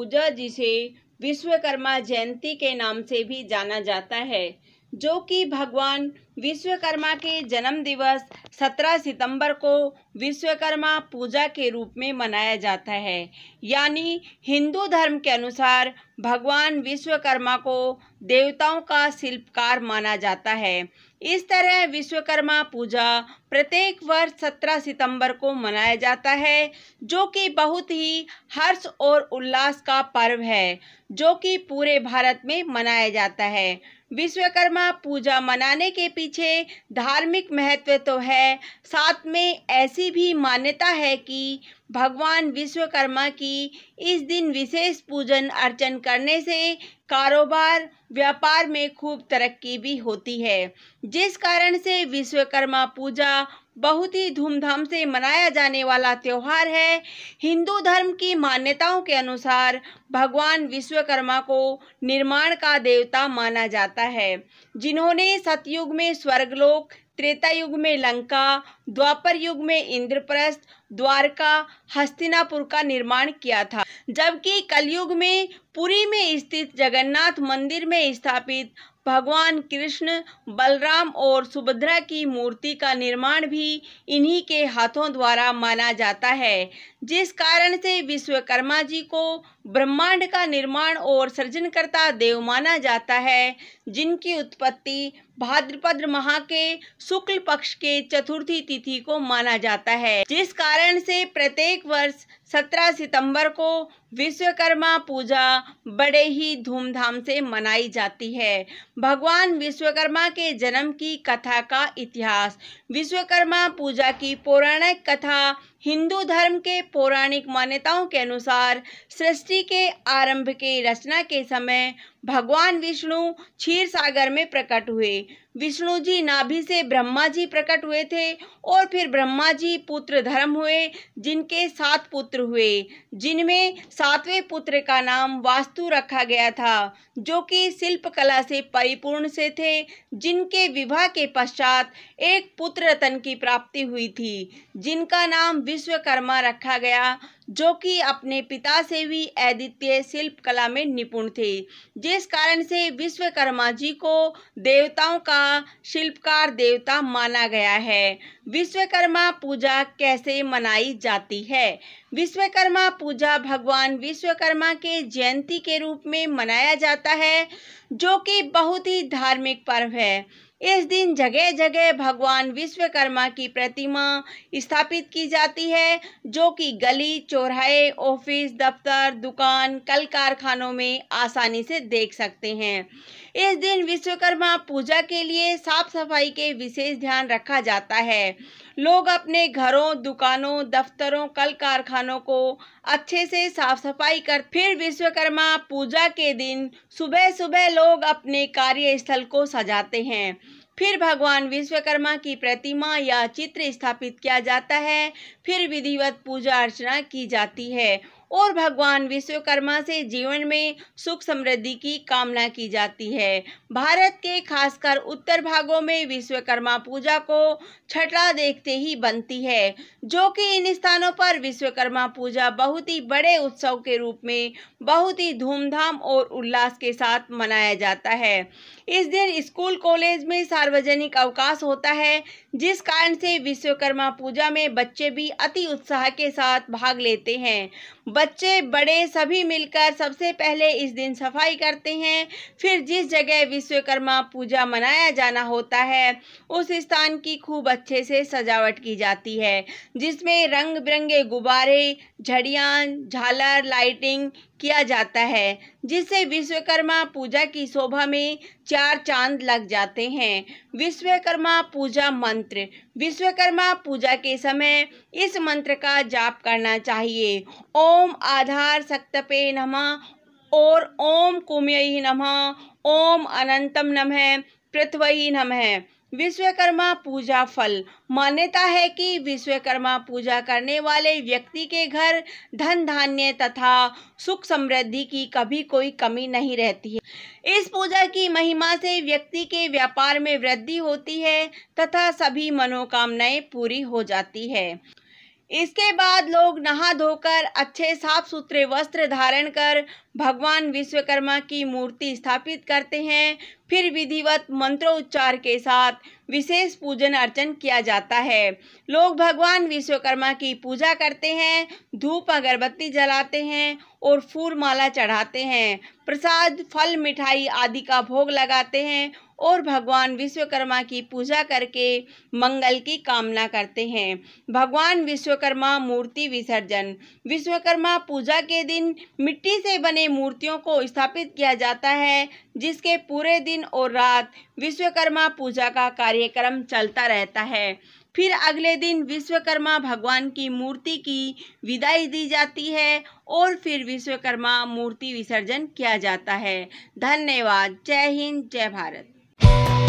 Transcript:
पूजा जिसे विश्वकर्मा जयंती के नाम से भी जाना जाता है जो कि भगवान विश्वकर्मा के जन्म दिवस 17 सितंबर को विश्वकर्मा पूजा के रूप में मनाया जाता है यानी हिंदू धर्म के अनुसार भगवान विश्वकर्मा को देवताओं का शिल्पकार माना जाता है इस तरह विश्वकर्मा पूजा प्रत्येक वर्ष 17 सितंबर को मनाया जाता है जो कि बहुत ही हर्ष और उल्लास का पर्व है जो कि पूरे भारत में मनाया जाता है विश्वकर्मा पूजा मनाने के पीछे धार्मिक महत्व तो है साथ में ऐसी भी मान्यता है कि भगवान विश्वकर्मा की इस दिन विशेष पूजन अर्चन करने से कारोबार व्यापार में खूब तरक्की भी होती है जिस कारण से विश्वकर्मा पूजा बहुत ही धूमधाम से मनाया जाने वाला त्यौहार है हिंदू धर्म की मान्यताओं के अनुसार भगवान विश्वकर्मा को निर्माण का देवता माना जाता है जिन्होंने सतयुग में स्वर्गलोक त्रेता युग में लंका द्वापर युग में इंद्रप्रस्थ द्वारका हस्तिनापुर का निर्माण किया था जबकि कलयुग में पुरी में स्थित जगन्नाथ मंदिर में स्थापित भगवान कृष्ण बलराम और सुभद्रा की मूर्ति का निर्माण भी इन्हीं के हाथों द्वारा माना जाता है जिस कारण से विश्वकर्मा जी को ब्रह्मांड का निर्माण और सृजनकर्ता देव माना जाता है जिनकी उत्पत्ति भाद्रपद माह के शुक्ल पक्ष के चतुर्थी तिथि को माना जाता है जिस कारण कारण से प्रत्येक वर्ष सत्रह सितंबर को विश्वकर्मा पूजा बड़े ही धूमधाम से मनाई जाती है भगवान विश्वकर्मा के जन्म की कथा का इतिहास विश्वकर्मा पूजा की पौराणिक कथा हिंदू धर्म के पौराणिक मान्यताओं के अनुसार सृष्टि के आरंभ के रचना के समय भगवान विष्णु क्षीर सागर में प्रकट हुए विष्णु जी नाभि से ब्रह्मा जी प्रकट हुए थे और फिर ब्रह्मा जी पुत्र धर्म हुए जिनके सात पुत्र पुत्र हुए जिनमें सातवें पुत्र का नाम वास्तु रखा गया था जो कि कला से परिपूर्ण से थे जिनके विवाह के पश्चात एक पुत्र रतन की प्राप्ति हुई थी जिनका नाम विश्वकर्मा रखा गया जो कि अपने पिता से भी अद्वितीय शिल्प कला में निपुण थे जिस कारण से विश्वकर्मा जी को देवताओं का शिल्पकार देवता माना गया है विश्वकर्मा पूजा कैसे मनाई जाती है विश्वकर्मा पूजा भगवान विश्वकर्मा के जयंती के रूप में मनाया जाता है जो कि बहुत ही धार्मिक पर्व है इस दिन जगह जगह भगवान विश्वकर्मा की प्रतिमा स्थापित की जाती है जो कि गली चौराहे ऑफिस दफ्तर दुकान कल कारखानों में आसानी से देख सकते हैं इस दिन विश्वकर्मा पूजा के लिए साफ सफाई के विशेष ध्यान रखा जाता है लोग अपने घरों दुकानों दफ्तरों कल कारखानों को अच्छे से साफ सफाई कर फिर विश्वकर्मा पूजा के दिन सुबह सुबह लोग अपने कार्यस्थल को सजाते हैं फिर भगवान विश्वकर्मा की प्रतिमा या चित्र स्थापित किया जाता है फिर विधिवत पूजा अर्चना की जाती है और भगवान विश्वकर्मा से जीवन में सुख समृद्धि की कामना की जाती है भारत के खासकर उत्तर भागों में विश्वकर्मा पूजा को छठा देखते ही बनती है जो कि इन स्थानों पर विश्वकर्मा पूजा बहुत ही बड़े उत्सव के रूप में बहुत ही धूमधाम और उल्लास के साथ मनाया जाता है इस दिन स्कूल कॉलेज में सार्वजनिक अवकाश होता है जिस कारण से विश्वकर्मा पूजा में बच्चे भी अति उत्साह के साथ भाग लेते हैं बच्चे बड़े सभी मिलकर सबसे पहले इस दिन सफाई करते हैं फिर जिस जगह विश्वकर्मा पूजा मनाया जाना होता है उस स्थान की खूब अच्छे से सजावट की जाती है जिसमें रंग बिरंगे गुब्बारे झड़ियाँ झालर लाइटिंग किया जाता है जिससे विश्वकर्मा पूजा की शोभा में चार चांद लग जाते हैं विश्वकर्मा पूजा मंत्र विश्वकर्मा पूजा के समय इस मंत्र का जाप करना चाहिए ओम आधार सक्तपे नमः और ओम कुमयी नमः ओम अनंतम नमः पृथ्वी नमः विश्वकर्मा पूजा फल मान्यता है कि विश्वकर्मा पूजा करने वाले व्यक्ति के घर धन धान्य तथा सुख समृद्धि की कभी कोई कमी नहीं रहती है इस पूजा की महिमा से व्यक्ति के व्यापार में वृद्धि होती है तथा सभी मनोकामनाएं पूरी हो जाती है इसके बाद लोग नहा धोकर अच्छे साफ सुथरे वस्त्र धारण कर भगवान विश्वकर्मा की मूर्ति स्थापित करते हैं फिर विधिवत मंत्रोच्चार के साथ विशेष पूजन अर्चन किया जाता है लोग भगवान विश्वकर्मा की पूजा करते हैं धूप अगरबत्ती जलाते हैं और फूल माला चढ़ाते हैं प्रसाद फल मिठाई आदि का भोग लगाते हैं और भगवान विश्वकर्मा की पूजा करके मंगल की कामना करते हैं भगवान विश्वकर्मा मूर्ति विसर्जन विश्वकर्मा पूजा के दिन मिट्टी से बने मूर्तियों को स्थापित किया जाता है जिसके पूरे दिन और रात विश्वकर्मा पूजा का कार्यक्रम चलता रहता है फिर अगले दिन विश्वकर्मा भगवान की मूर्ति की विदाई दी जाती है और फिर विश्वकर्मा मूर्ति विसर्जन किया जाता है धन्यवाद जय हिंद जय भारत you